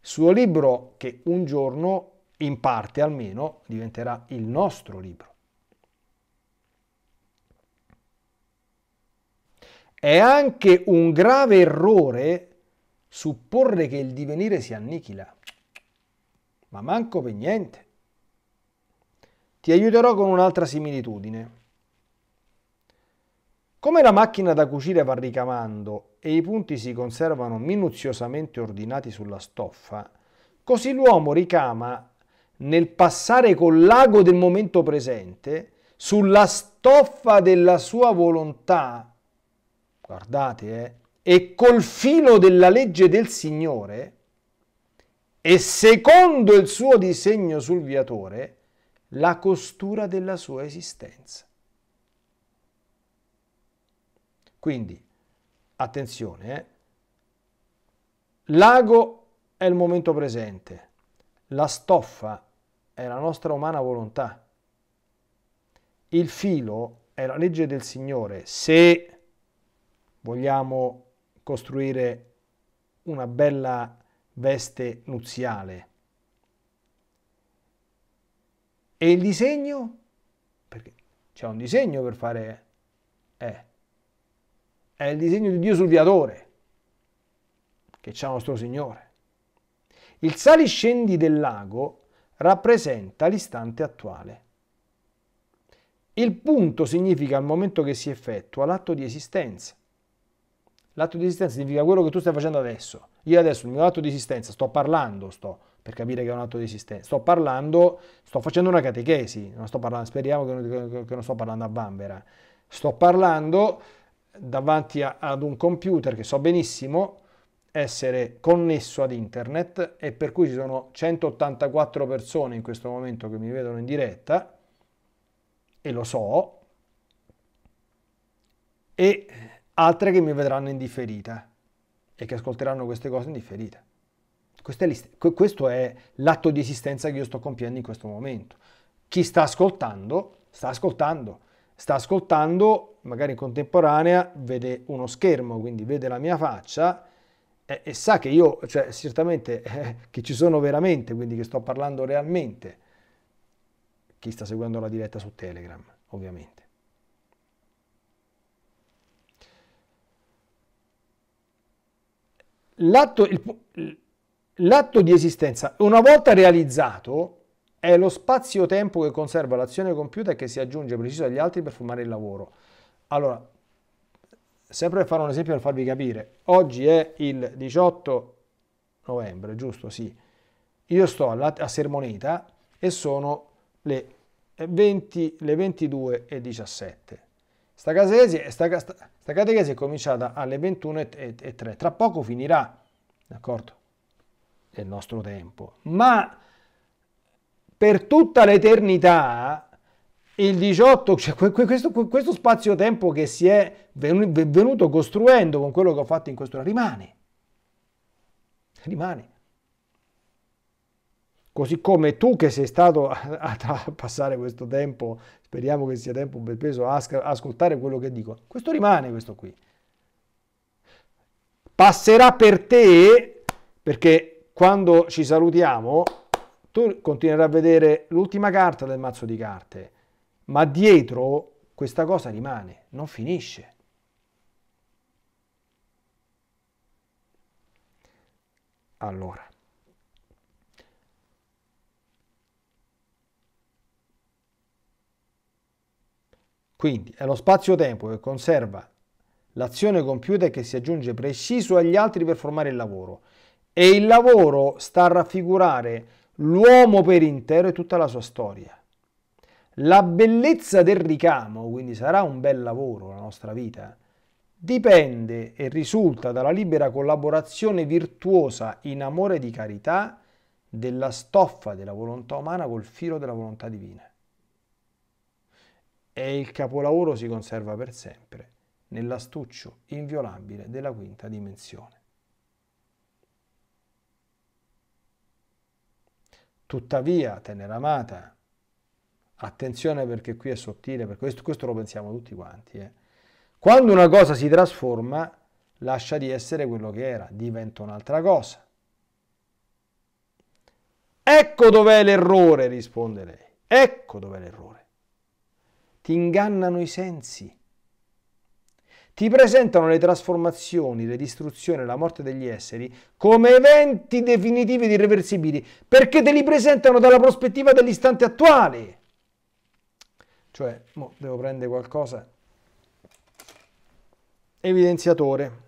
suo libro che un giorno, in parte almeno, diventerà il nostro libro. È anche un grave errore supporre che il divenire si annichila, ma manco per niente. Ti aiuterò con un'altra similitudine. Come la macchina da cucire va ricamando e i punti si conservano minuziosamente ordinati sulla stoffa, così l'uomo ricama nel passare col lago del momento presente sulla stoffa della sua volontà, guardate, eh, e col filo della legge del Signore, e secondo il suo disegno sul viatore, la costura della sua esistenza. Quindi, attenzione, eh? l'ago è il momento presente, la stoffa è la nostra umana volontà, il filo è la legge del Signore. Se vogliamo costruire una bella veste nuziale, E il disegno? Perché c'è un disegno per fare E. Eh, è il disegno di Dio sul viatore che c'è nostro Signore. Il saliscendi del lago rappresenta l'istante attuale. Il punto significa il momento che si effettua l'atto di esistenza. L'atto di esistenza significa quello che tu stai facendo adesso. Io adesso, il mio atto di esistenza, sto parlando, sto per capire che è un atto di esistenza. Sto parlando, sto facendo una catechesi, non sto parlando, speriamo che non, che non sto parlando a bambera. Sto parlando davanti a, ad un computer che so benissimo essere connesso ad internet e per cui ci sono 184 persone in questo momento che mi vedono in diretta e lo so e altre che mi vedranno in differita e che ascolteranno queste cose in differita questo è l'atto di esistenza che io sto compiendo in questo momento. Chi sta ascoltando, sta ascoltando, sta ascoltando, magari in contemporanea vede uno schermo, quindi vede la mia faccia e, e sa che io, cioè certamente [LAUGHS] eh, che ci sono veramente, quindi che sto parlando realmente, chi sta seguendo la diretta su Telegram, ovviamente. L'atto, il, L'atto di esistenza, una volta realizzato, è lo spazio-tempo che conserva l'azione compiuta e che si aggiunge preciso agli altri per formare il lavoro. Allora, sempre per fare un esempio per farvi capire, oggi è il 18 novembre, giusto? Sì. Io sto alla, a Sermoneta e sono le, 20, le 22 e 17. Sta catechesi, sta, sta catechesi è cominciata alle 21 e 3. Tra poco finirà, d'accordo? del nostro tempo, ma per tutta l'eternità il 18, cioè questo, questo spazio-tempo che si è venuto costruendo con quello che ho fatto in questo rimane. Rimane. Così come tu che sei stato a, a passare questo tempo, speriamo che sia tempo ben preso, a ascoltare quello che dico. Questo rimane, questo qui. Passerà per te, perché quando ci salutiamo, tu continuerai a vedere l'ultima carta del mazzo di carte, ma dietro questa cosa rimane, non finisce. Allora, quindi è lo spazio-tempo che conserva l'azione compiuta e che si aggiunge preciso agli altri per formare il lavoro e il lavoro sta a raffigurare l'uomo per intero e tutta la sua storia. La bellezza del ricamo, quindi sarà un bel lavoro la nostra vita, dipende e risulta dalla libera collaborazione virtuosa in amore di carità della stoffa della volontà umana col filo della volontà divina. E il capolavoro si conserva per sempre nell'astuccio inviolabile della quinta dimensione. Tuttavia, tenera amata, attenzione perché qui è sottile, perché questo, questo lo pensiamo tutti quanti, eh. quando una cosa si trasforma, lascia di essere quello che era, diventa un'altra cosa. Ecco dov'è l'errore, risponde lei. Ecco dov'è l'errore. Ti ingannano i sensi ti presentano le trasformazioni, le distruzioni, la morte degli esseri come eventi definitivi ed irreversibili, perché te li presentano dalla prospettiva dell'istante attuale. Cioè, mo, devo prendere qualcosa. Evidenziatore.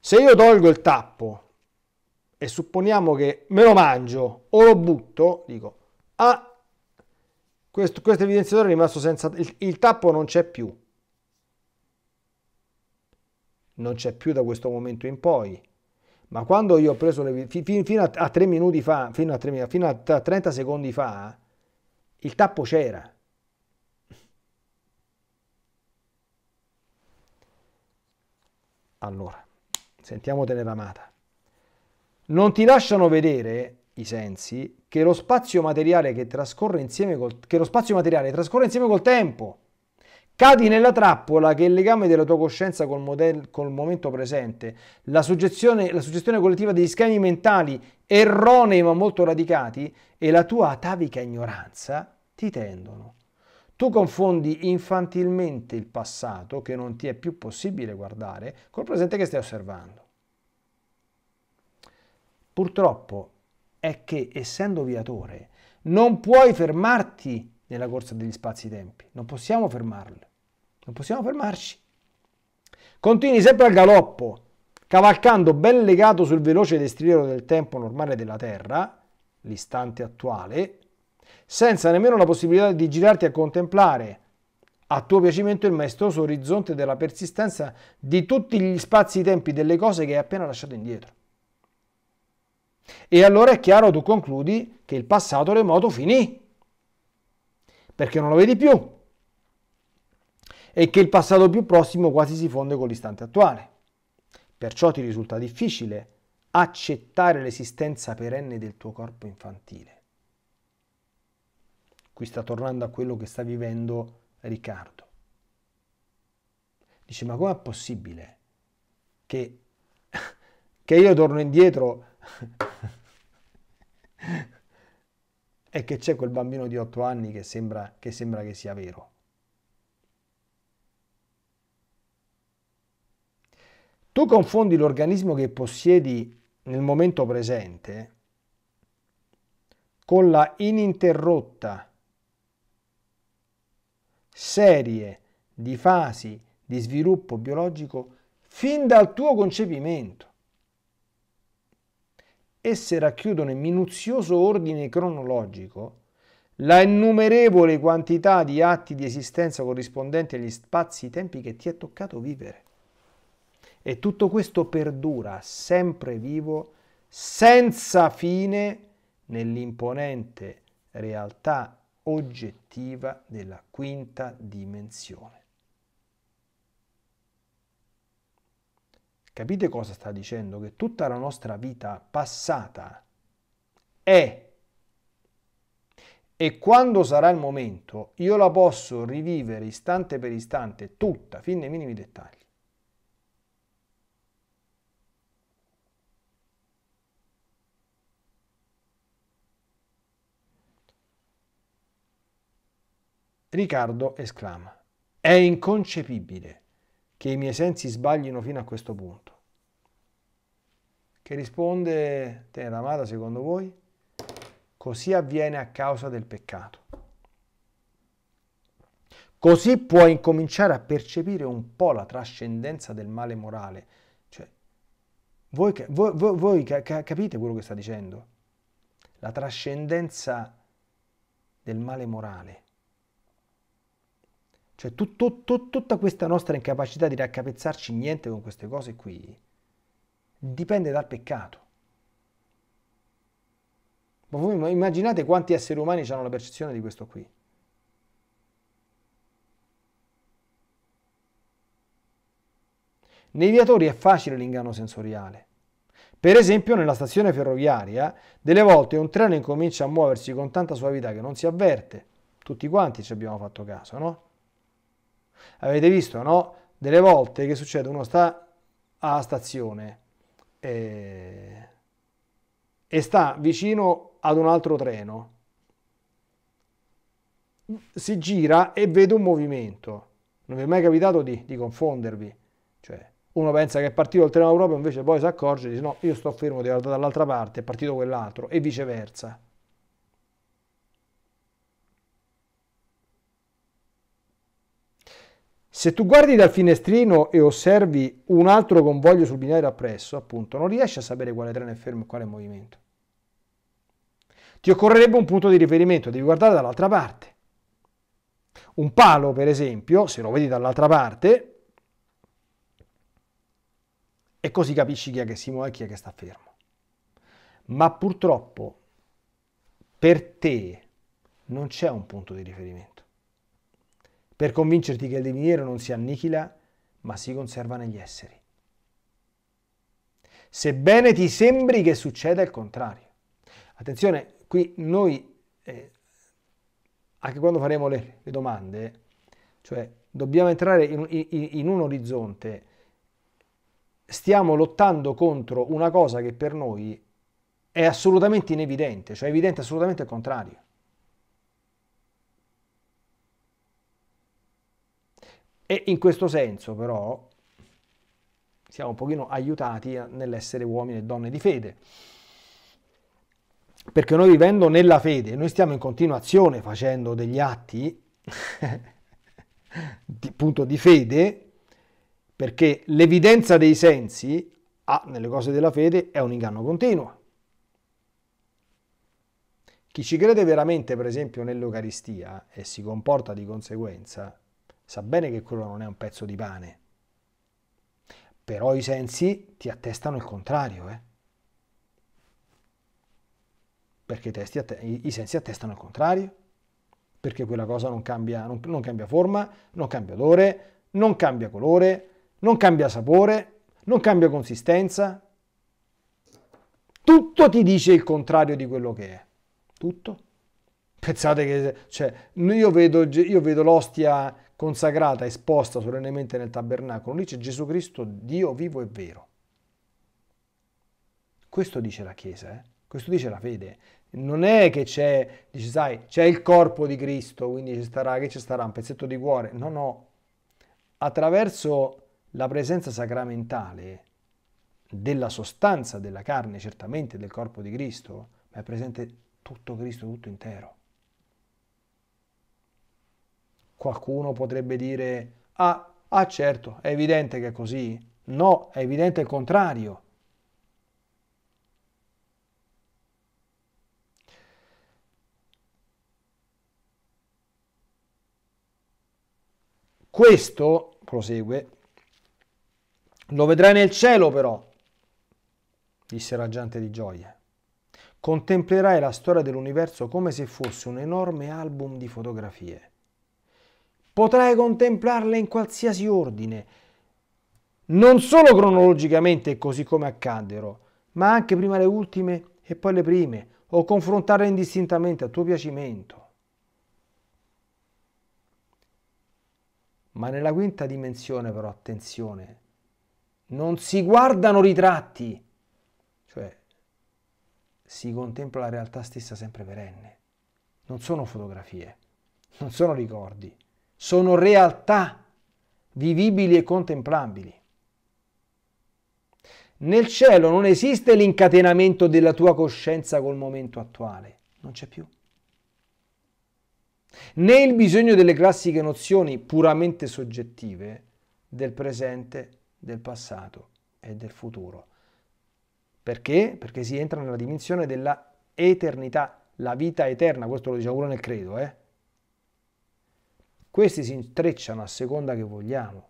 Se io tolgo il tappo e supponiamo che me lo mangio o lo butto, dico, ah, questo, questo evidenziatore è rimasto senza... Il, il tappo non c'è più. Non c'è più da questo momento in poi. Ma quando io ho preso le, fi, fino a, a 3 minuti fa, fino a, 3, fino a 30 secondi fa, il tappo c'era. Allora, sentiamo Teneramata. Non ti lasciano vedere i sensi che lo spazio materiale che trascorre insieme col, trascorre insieme col tempo. Cadi nella trappola che il legame della tua coscienza col, model, col momento presente, la suggestione, la suggestione collettiva degli schemi mentali erronei ma molto radicati e la tua atavica ignoranza ti tendono. Tu confondi infantilmente il passato, che non ti è più possibile guardare, col presente che stai osservando. Purtroppo è che essendo viatore non puoi fermarti nella corsa degli spazi-tempi, non possiamo fermarlo, non possiamo fermarci. Continui sempre al galoppo, cavalcando ben legato sul veloce destriero del tempo normale della Terra, l'istante attuale, senza nemmeno la possibilità di girarti a contemplare a tuo piacimento il maestoso orizzonte della persistenza di tutti gli spazi-tempi delle cose che hai appena lasciato indietro. E allora è chiaro, tu concludi, che il passato remoto finì, perché non lo vedi più, e che il passato più prossimo quasi si fonde con l'istante attuale. Perciò ti risulta difficile accettare l'esistenza perenne del tuo corpo infantile. Qui sta tornando a quello che sta vivendo Riccardo. Dice, ma com'è possibile che, [LAUGHS] che io torno indietro è [LAUGHS] che c'è quel bambino di 8 anni che sembra che, sembra che sia vero. Tu confondi l'organismo che possiedi nel momento presente con la ininterrotta serie di fasi di sviluppo biologico fin dal tuo concepimento. Esse racchiudono in minuzioso ordine cronologico la innumerevole quantità di atti di esistenza corrispondenti agli spazi-tempi e che ti è toccato vivere. E tutto questo perdura, sempre vivo, senza fine, nell'imponente realtà oggettiva della quinta dimensione. Capite cosa sta dicendo? Che tutta la nostra vita passata è e quando sarà il momento io la posso rivivere istante per istante, tutta, fin nei minimi dettagli. Riccardo esclama, è inconcepibile che i miei sensi sbaglino fino a questo punto. Che risponde, tenera amata, secondo voi? Così avviene a causa del peccato. Così puoi incominciare a percepire un po' la trascendenza del male morale. Cioè, voi, voi, voi capite quello che sta dicendo? La trascendenza del male morale. Cioè tutto, tutto, tutta questa nostra incapacità di raccapezzarci niente con queste cose qui dipende dal peccato. Ma voi immaginate quanti esseri umani hanno la percezione di questo qui. Nei viatori è facile l'inganno sensoriale. Per esempio nella stazione ferroviaria, delle volte un treno incomincia a muoversi con tanta suavità che non si avverte. Tutti quanti ci abbiamo fatto caso, no? Avete visto, no? Delle volte che succede, uno sta a stazione e, e sta vicino ad un altro treno, si gira e vede un movimento. Non vi è mai capitato di, di confondervi? Cioè, uno pensa che è partito il treno proprio, invece poi si accorge e dice no, io sto fermo, devo andare dall'altra parte, è partito quell'altro e viceversa. Se tu guardi dal finestrino e osservi un altro convoglio sul binario appresso, appunto, non riesci a sapere quale treno è fermo e quale è in movimento. Ti occorrerebbe un punto di riferimento, devi guardare dall'altra parte. Un palo, per esempio, se lo vedi dall'altra parte, e così capisci chi è che si muove e chi è che sta fermo. Ma purtroppo per te non c'è un punto di riferimento per convincerti che il divenire non si annichila, ma si conserva negli esseri. Sebbene ti sembri che succeda il contrario. Attenzione, qui noi, eh, anche quando faremo le, le, domande, cioè dobbiamo entrare in, in, in un orizzonte, stiamo lottando contro una cosa che per noi è assolutamente inevidente, cioè è evidente assolutamente il contrario. E in questo senso però siamo un pochino aiutati nell'essere uomini e donne di fede. Perché noi vivendo nella fede, noi stiamo in continuazione facendo degli atti [LAUGHS] di, punto di fede, perché l'evidenza dei sensi ah, nelle cose della fede è un inganno continuo. Chi ci crede veramente, per esempio, nell'Eucaristia e si comporta di conseguenza, sa bene che quello non è un pezzo di pane. Però i sensi ti attestano il contrario, eh? Perché i, i, sensi attestano il contrario, perché quella cosa non cambia, non, non cambia forma, non cambia odore, non cambia colore, non cambia sapore, non cambia consistenza. Tutto ti dice il contrario di quello che è. Tutto. Pensate che, cioè, io vedo, io vedo l'ostia consacrata, esposta solennemente nel tabernacolo. Lì c'è Gesù Cristo, Dio vivo e vero. Questo dice la Chiesa, eh? questo dice la fede. Non è che c'è, dici sai, c'è il corpo di Cristo, quindi ci starà, che ci starà un pezzetto di cuore. No, no. Attraverso la presenza sacramentale della sostanza della carne, certamente del corpo di Cristo, ma è presente tutto Cristo, tutto intero. Qualcuno potrebbe dire, ah, ah certo, è evidente che è così. No, è evidente il contrario. Questo, prosegue, lo vedrai nel cielo però, disse raggiante di gioia. Contemplerai la storia dell'universo come se fosse un enorme album di fotografie. Potrai contemplarle in qualsiasi ordine, non solo cronologicamente così come accaddero, ma anche prima le ultime e poi le prime, o confrontarle indistintamente a tuo piacimento. Ma nella quinta dimensione però attenzione, non si guardano ritratti, cioè si contempla la realtà stessa sempre perenne. Non sono fotografie, non sono ricordi, sono realtà vivibili e contemplabili. Nel cielo non esiste l'incatenamento della tua coscienza col momento attuale, non c'è più. Né il bisogno delle classiche nozioni puramente soggettive del presente, del passato e del futuro. Perché? Perché si entra nella dimensione della eternità, la vita eterna, questo lo diciamo pure nel credo, eh? Questi si intrecciano a seconda che vogliamo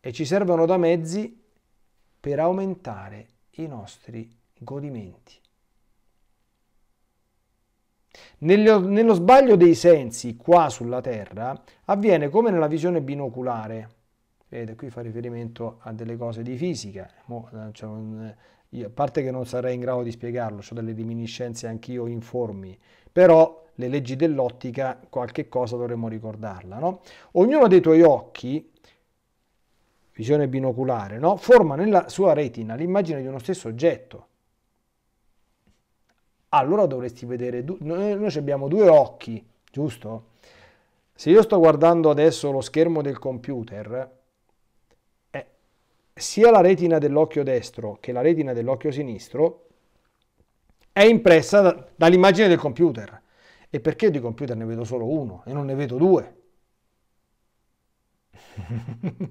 e ci servono da mezzi per aumentare i nostri godimenti. Nello, nello sbaglio dei sensi qua sulla terra avviene come nella visione binoculare. Vedete, qui fa riferimento a delle cose di fisica. Mo, eh, cioè, eh, io, a parte che non sarei in grado di spiegarlo, ho delle diminiscenze anch'io informi, però le leggi dell'ottica, qualche cosa dovremmo ricordarla. No? Ognuno dei tuoi occhi, visione binoculare, no? forma nella sua retina l'immagine di uno stesso oggetto. Allora dovresti vedere, eh, noi, abbiamo due occhi, giusto? Se io sto guardando adesso lo schermo del computer, eh, sia la retina dell'occhio destro che la retina dell'occhio sinistro è impressa dall'immagine del computer. E perché io di computer ne vedo solo uno e non ne vedo due? [LAUGHS]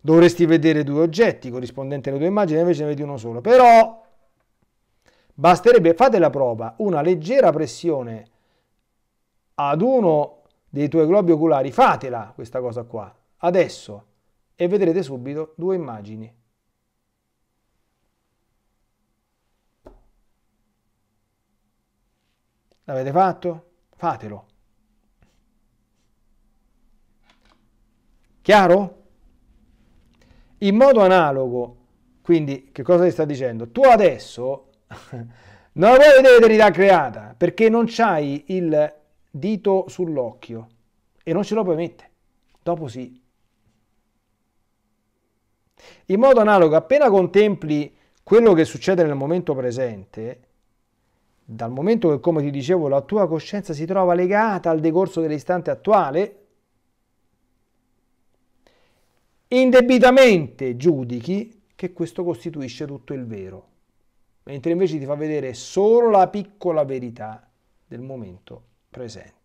Dovresti vedere due oggetti corrispondenti alle due immagini, invece ne vedi uno solo. Però basterebbe, fate la prova, una leggera pressione ad uno dei tuoi globi oculari, fatela questa cosa qua, adesso, e vedrete subito due immagini. L'avete fatto? Fatelo. Chiaro? In modo analogo, quindi che cosa ti sta dicendo? Tu adesso [LAUGHS] non la vuoi vedere l'eternità creata perché non c'hai il dito sull'occhio e non ce lo puoi mettere. Dopo sì. In modo analogo, appena contempli quello che succede nel momento presente, dal momento che, come ti dicevo, la tua coscienza si trova legata al decorso dell'istante attuale, indebitamente giudichi che questo costituisce tutto il vero, mentre invece ti fa vedere solo la piccola verità del momento presente.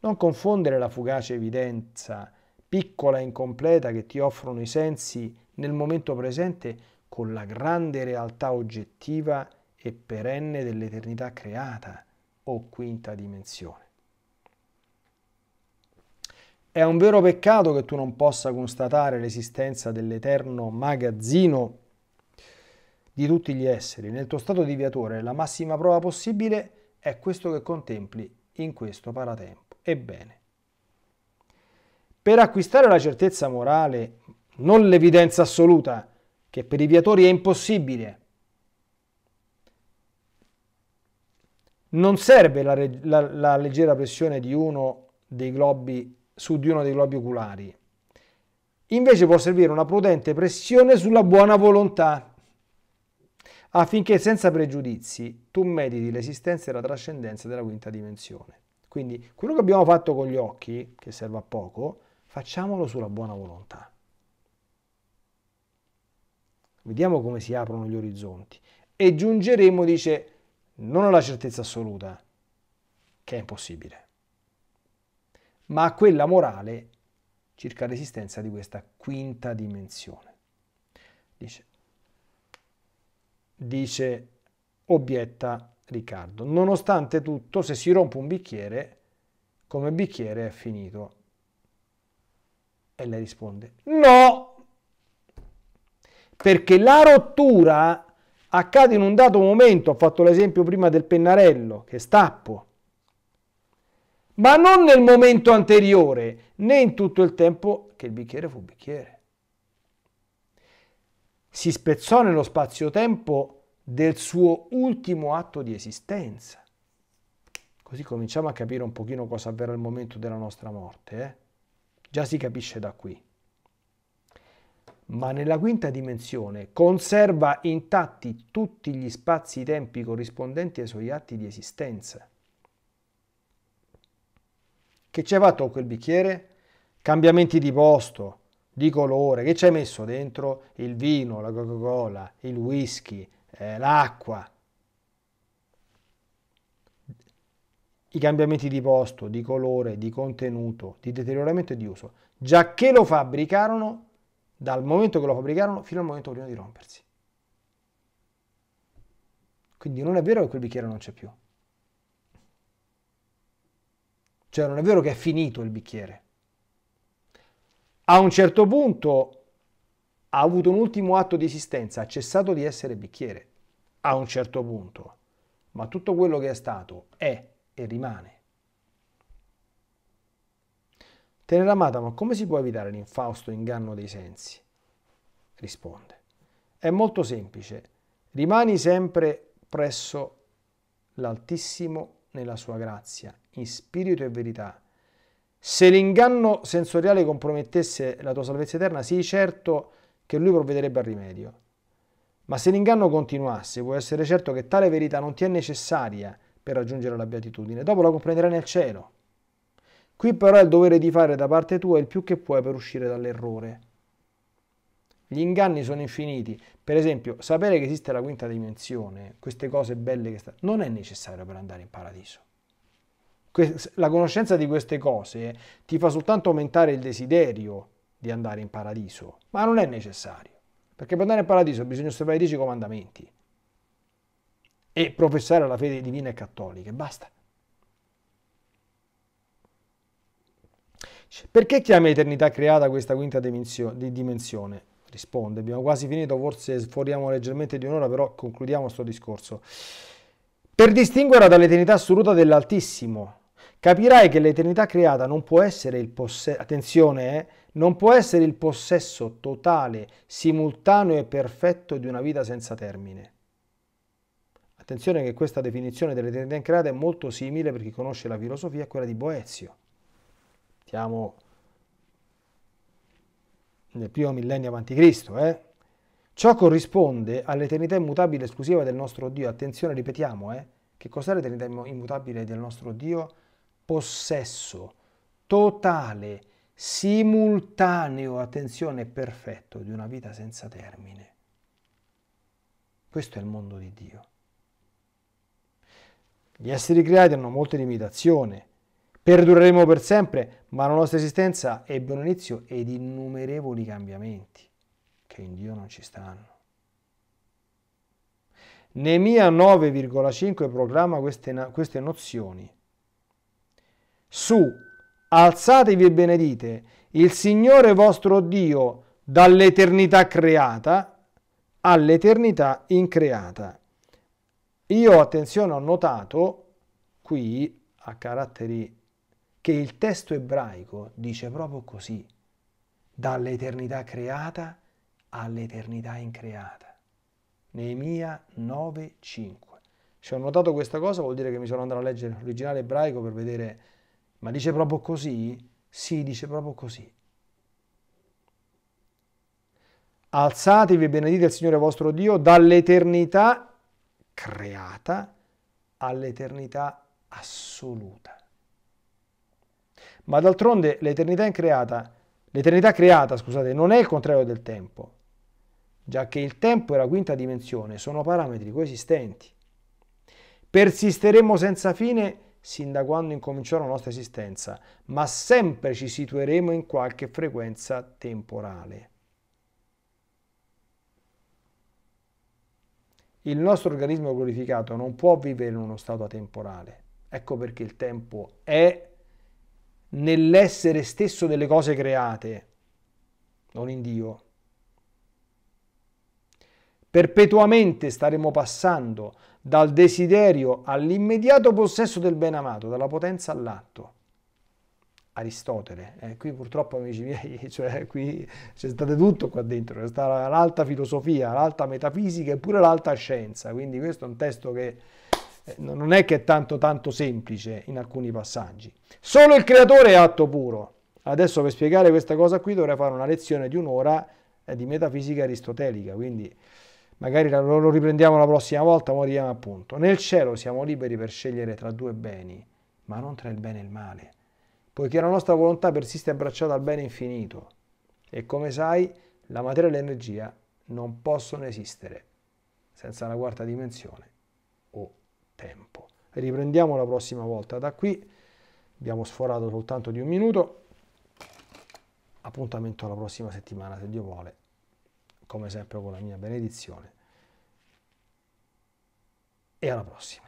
Non confondere la fugace evidenza piccola e incompleta che ti offrono i sensi nel momento presente con la grande realtà oggettiva e perenne dell'eternità creata o quinta dimensione. È un vero peccato che tu non possa constatare l'esistenza dell'eterno magazzino di tutti gli esseri. Nel tuo stato di viatore la massima prova possibile è questo che contempli in questo paratempo. Ebbene, per acquistare la certezza morale, non l'evidenza assoluta, che per i viatori è impossibile. Non serve la, la, la leggera pressione di uno dei globi su di uno dei globi oculari. Invece può servire una prudente pressione sulla buona volontà affinché senza pregiudizi tu mediti l'esistenza e la trascendenza della quinta dimensione. Quindi quello che abbiamo fatto con gli occhi, che serve a poco, facciamolo sulla buona volontà. Vediamo come si aprono gli orizzonti. E giungeremo, dice, non alla certezza assoluta, che è impossibile, ma a quella morale circa l'esistenza di questa quinta dimensione. Dice, dice obietta Riccardo, nonostante tutto, se si rompe un bicchiere, come bicchiere è finito. E lei risponde, no! perché la rottura accade in un dato momento, ho fatto l'esempio prima del pennarello, che stappo, ma non nel momento anteriore, né in tutto il tempo che il bicchiere fu bicchiere. Si spezzò nello spazio-tempo del suo ultimo atto di esistenza. Così cominciamo a capire un pochino cosa avverrà al momento della nostra morte. Eh? Già si capisce da qui ma nella quinta dimensione conserva intatti tutti gli spazi-tempi corrispondenti ai suoi atti di esistenza. Che ci hai fatto con quel bicchiere? Cambiamenti di posto, di colore, che ci hai messo dentro? Il vino, la Coca-Cola, il whisky, eh, l'acqua. I cambiamenti di posto, di colore, di contenuto, di deterioramento e di uso. Già che lo fabbricarono, dal momento che lo fabbricarono fino al momento prima di rompersi. Quindi non è vero che quel bicchiere non c'è più. Cioè non è vero che è finito il bicchiere. A un certo punto ha avuto un ultimo atto di esistenza, ha cessato di essere bicchiere. A un certo punto. Ma tutto quello che è stato è e rimane. amata, ma come si può evitare l'infausto inganno dei sensi? Risponde. È molto semplice. Rimani sempre presso l'Altissimo nella sua grazia, in spirito e verità. Se l'inganno sensoriale compromettesse la tua salvezza eterna, sii certo che lui provvederebbe al rimedio. Ma se l'inganno continuasse, puoi essere certo che tale verità non ti è necessaria per raggiungere la beatitudine. Dopo la comprenderai nel cielo. Qui però è il dovere di fare da parte tua il più che puoi per uscire dall'errore. Gli inganni sono infiniti. Per esempio, sapere che esiste la quinta dimensione, queste cose belle che stanno, non è necessario per andare in paradiso. La conoscenza di queste cose ti fa soltanto aumentare il desiderio di andare in paradiso, ma non è necessario. Perché per andare in paradiso bisogna osservare i dieci comandamenti e professare la fede divina e cattolica, basta. Cioè, perché chiami eternità creata questa quinta dimensione? Risponde, abbiamo quasi finito, forse sforiamo leggermente di un'ora, però concludiamo questo discorso. Per distinguerla dall'eternità assoluta dell'Altissimo, capirai che l'eternità creata non può essere il possesso, attenzione, eh? non può essere il possesso totale, simultaneo e perfetto di una vita senza termine. Attenzione che questa definizione dell'eternità creata è molto simile per chi conosce la filosofia a quella di Boezio. Siamo nel primo millennio avanti Cristo, eh? Ciò corrisponde all'eternità immutabile esclusiva del nostro Dio. Attenzione, ripetiamo, eh? Che cos'è l'eternità immutabile del nostro Dio? Possesso totale, simultaneo, attenzione, perfetto di una vita senza termine. Questo è il mondo di Dio. Gli esseri creati hanno molte limitazioni. Perdureremo per sempre ma la nostra esistenza ebbe un inizio ed innumerevoli cambiamenti che in Dio non ci stanno. Nemia 9,5 proclama queste, queste nozioni. Su, alzatevi e benedite il Signore vostro Dio dall'eternità creata all'eternità increata. Io, attenzione, ho notato qui, a caratteri che il testo ebraico dice proprio così, dall'eternità creata all'eternità increata. Neemia 9:5. Se ho notato questa cosa vuol dire che mi sono andato a leggere l'originale ebraico per vedere, ma dice proprio così? Sì, dice proprio così. Alzatevi e benedite il Signore vostro Dio dall'eternità creata all'eternità assoluta ma d'altronde l'eternità creata, l'eternità creata scusate, non è il contrario del tempo, già che il tempo e la quinta dimensione sono parametri coesistenti. Persisteremo senza fine sin da quando incominciò la nostra esistenza, ma sempre ci situeremo in qualche frequenza temporale. Il nostro organismo glorificato non può vivere in uno stato atemporale. Ecco perché il tempo è nell'essere stesso delle cose create, non in Dio. Perpetuamente staremo passando dal desiderio all'immediato possesso del ben amato, dalla potenza all'atto. Aristotele, eh, qui purtroppo amici miei, [LAUGHS] cioè qui c'è stato tutto qua dentro, c'è stata l'alta filosofia, l'alta metafisica e pure l'alta scienza, quindi questo è un testo che eh, non è che è tanto tanto semplice in alcuni passaggi. Solo il creatore è atto puro. Adesso per spiegare questa cosa qui dovrei fare una lezione di un'ora eh, di metafisica aristotelica, quindi magari lo riprendiamo la prossima volta, ma appunto. Nel cielo siamo liberi per scegliere tra due beni, ma non tra il bene e il male, poiché la nostra volontà persiste abbracciata al bene infinito. E come sai, la materia e l'energia non possono esistere senza la quarta dimensione tempo. Riprendiamo la prossima volta da qui, abbiamo sforato soltanto di un minuto, appuntamento alla prossima settimana se Dio vuole, come sempre con la mia benedizione e alla prossima.